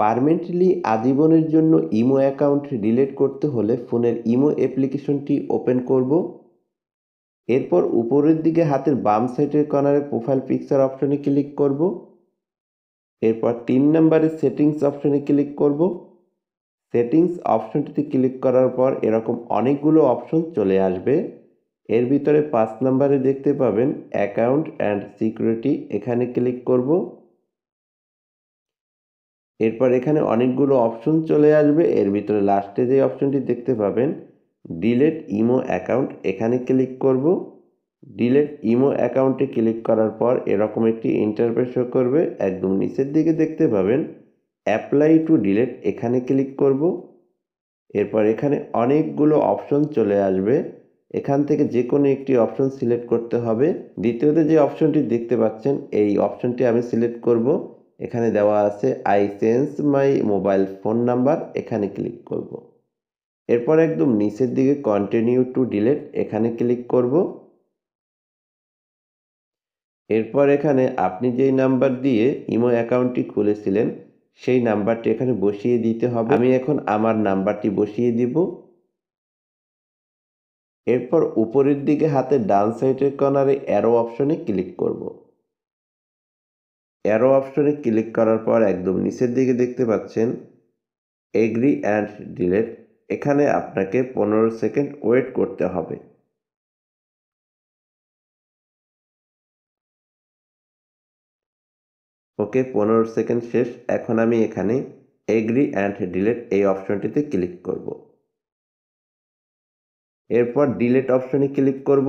Permanently আজীবনের জন্য imo account delete করতে হলে ফোনের ইমো অ্যাপ্লিকেশনটি ওপেন করব এরপর উপরের দিকে হাতের বাম সাইডের কর্নারে প্রোফাইল পিকচার অপশনে ক্লিক করব এরপর তিন নম্বরে সেটিংস অপশনে ক্লিক করব সেটিংস অপশনটিতে ক্লিক করার পর এরকম অনেকগুলো অপশন চলে আসবে এর ভিতরে পাঁচ নম্বরে দেখতে পাবেন অ্যাকাউন্ট অ্যান্ড সিকিউরিটি এখানে ক্লিক করব এরপর এখানে অনেকগুলো অপশন চলে আসবে এর ভিতরে লাস্টে যে অপশনটি দেখতে পাবেন ডিলেট ইমো অ্যাকাউন্ট এখানে ক্লিক করব ডিলেট ইমো অ্যাকাউন্টে ক্লিক করার পর এরকম একটি ইন্টারফেস করবে একদম নিচের দিকে দেখতে পাবেন অ্যাপ্লাই টু ডিলেট এখানে ক্লিক করব এরপর এখানে অনেকগুলো অপশন চলে আসবে এখান থেকে যে কোনো একটি অপশন সিলেক্ট করতে হবে দ্বিতীয়তে যে অপশনটি দেখতে পাচ্ছেন এই অপশনটি আমি সিলেক্ট করব এখানে দেওয়া আছে I sense my mobile phone number এখানে ক্লিক করব। এরপর একদম নিচের দিকে কন্টিনিউ টু ডিলেট এখানে ক্লিক করব এরপর এখানে আপনি যেই নাম্বার দিয়ে ইমো অ্যাকাউন্টটি খুলেছিলেন সেই নাম্বারটি এখানে বসিয়ে দিতে হবে আমি এখন আমার নাম্বারটি বসিয়ে দিব এরপর উপরের দিকে হাতে ডান সাইডের কর্নারে অ্যারো অপশনে ক্লিক করব অ্যারো অপশনে ক্লিক করার পর একদম নিচের দিকে দেখতে পাচ্ছেন এগ্রি অ্যান্ড ডিলেট এখানে আপনাকে পনেরো সেকেন্ড ওয়েট করতে হবে ওকে পনেরো সেকেন্ড শেষ এখন আমি এখানে এগ্রি অ্যান্ড ডিলেট এই অপশনটিতে ক্লিক করব এরপর ডিলেট অপশনে ক্লিক করব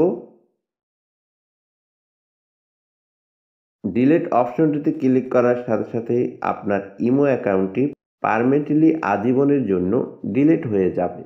ডিলেট অপশনটিতে ক্লিক করার সাথে সাথে আপনার ইমো অ্যাকাউন্টটি পারমানেন্টলি আজীবনের জন্য ডিলেট হয়ে যাবে